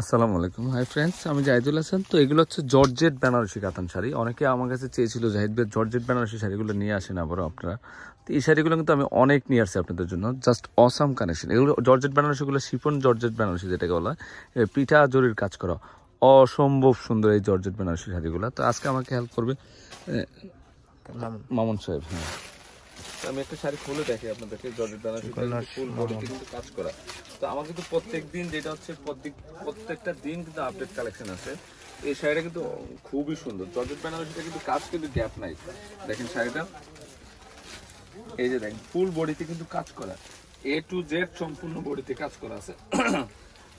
আসসালামু আলাইকুম hi friends আমি জাহিদুল হাসান তো এগুলো হচ্ছে জর্জেট বেনারসি কাতান শাড়ি অনেকে আমার কাছে চেয়েছিল জাহিদ ভাই জর্জেট বেনারসি শাড়িগুলো নিয়ে আসেন আবার আপনারা তো এই শাড়িগুলো কিন্তু আমি অনেক নিয়ে আসছি আপনাদের জন্য জাস্ট অসাম কানেকশন এগুলো জর্জেট বেনারসিগুলো শিফন জর্জেট বেনারসি যেটাকে বলা হয় পিঠা জরির কাজ করা অসম্ভব সুন্দর এই জর্জেট বেনারসি শাড়িগুলো তো আজকে আমাকে হেল্প করবে মামুন সাহেব হ্যাঁ আমি একটা শাড়ি খুলে দেখি আপনাদেরকে ফুল বডিতে কিন্তু কাজ করা তো প্রত্যেক দিন যেটা হচ্ছে প্রত্যেকটা দিন কিন্তু আপডেট কালেকশন আছে এই শাড়িটা কিন্তু খুবই সুন্দর জর্জেট বেনারসিটা কিন্তু কাজ কিন্তু গ্যাপ নাই দেখেন শাড়িটা এই যে দেখেন ফুল বডিতে কিন্তু কাজ করা এ টু জেড সম্পূর্ণ বডিতে কাজ করা আছে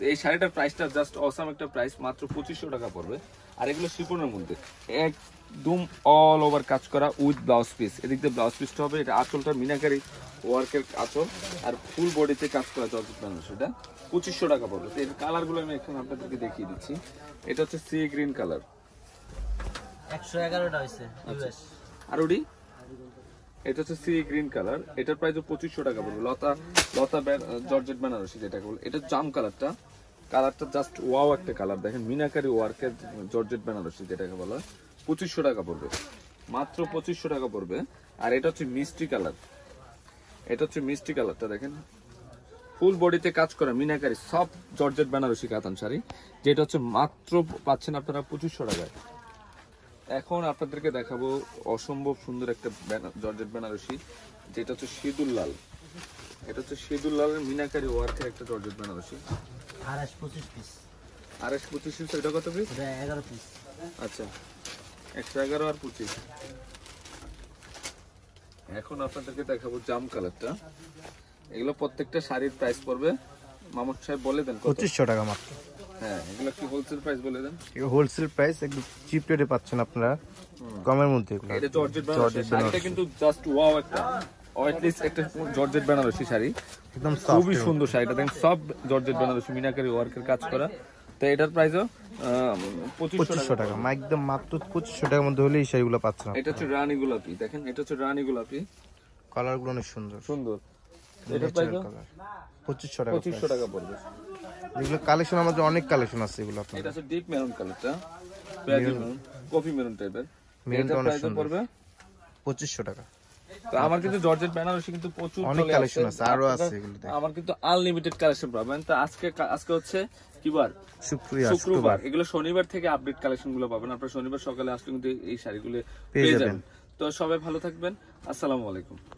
এই শাড়িটার প্রাইসটা জাস্ট অসাম একটা প্রাইস মাত্র পঁচিশশো টাকা পড়বে আর এগুলো শিপনের মধ্যে একদম অল ওভার কাজ করা উইথ ব্লাউজ পিস এদিক দিয়ে ব্লাউজ পিসটা হবে এটা আঁচলটা মিনাকারি ওয়ার্কের আঁচল আর ফুল বডিতে কাজ করা জর্জেট মানুষ এটা পঁচিশশো টাকা পড়বে তো এর কালারগুলো আমি এখন আপনাদেরকে দেখিয়ে দিচ্ছি এটা হচ্ছে সি গ্রিন কালার একশো এগারোটা হয়েছে আচ্ছা। আর এটা হচ্ছে সি গ্রিন কালার এটার প্রাইস পঁচিশশো টাকা পড়বে লতা লতা জর্জেট বেনারসি যেটাকে বলে এটা জাম কালারটা কালারটা জাস্ট ওয়াও একটা কালার দেখেন মিনাকারি ওয়ার্কের জর্জেট বেনারসি যেটাকে বলা হয় পঁচিশশো টাকা পড়বে মাত্র পঁচিশশো টাকা পড়বে আর এটা হচ্ছে মিষ্টি কালার এটা হচ্ছে মিষ্টি কালারটা দেখেন ফুল বডিতে কাজ করা মিনাকারি সব জর্জেট বেনারসি কাতান শাড়ি যেটা হচ্ছে মাত্র পাচ্ছেন আপনারা পঁচিশশো টাকায় এখন আপনাদেরকে দেখাবো অসম্ভব সুন্দর একটা জর্জেট বেনারসি যেটা হচ্ছে সিঁদুর লাল এটা হচ্ছে সিঁদুর লালের মিনাকারি ওয়ার্কের একটা জর্জেট বেনারসি আড়াইশ পঁচিশ পিস আড়াইশ পঁচিশ পিস এটা কত পিস এগারো পিস আচ্ছা একশো এগারো আর পঁচিশ এখন আপনাদেরকে দেখাবো জাম কালারটা এগুলো প্রত্যেকটা শাড়ির প্রাইস পড়বে মামুদ সাহেব বলে দেন পঁচিশশো টাকা মাত্র হ্যাঁ, খুবই সুন্দর শাড়িটা দেখেন সব জর্জেট বেনারসি মিনাকারি ওয়ার্কের কাজ করা তো এটার প্রাইসও পঁচিশশো টাকা একদম মাত্র পঁচিশশো টাকার মধ্যে হলে এই শাড়িগুলো পাচ্ছেন এটা হচ্ছে রানী গোলাপি দেখেন এটা হচ্ছে রানী গোলাপি গুলো অনেক সুন্দর সুন্দর এটার প্রাইস পঁচিশশো টাকা পঁচিশশো টাকা পড়বে এগুলো কালেকশন আমাদের অনেক কালেকশন আছে এগুলো আপনার এটা হচ্ছে ডিপ মেরুন কালারটা পেঁয়াজি মেরুন কফি মেরুন টাইপের মেরুনটা অনেক সুন্দর পড়বে 2500 টাকা তো আমার কিন্তু জর্জেট বেনারসি কিন্তু প্রচুর অনেক কালেকশন আছে আরো আছে এগুলো আমার কিন্তু আনলিমিটেড কালেকশন পাবেন তো আজকে আজকে হচ্ছে কিবার শুক্রবার শুক্রবার এগুলো শনিবার থেকে আপডেট কালেকশন গুলো পাবেন আপনারা শনিবার সকালে আসলে কিন্তু এই শাড়িগুলো পেয়ে যাবেন তো সবাই ভালো থাকবেন আসসালামু আলাইকুম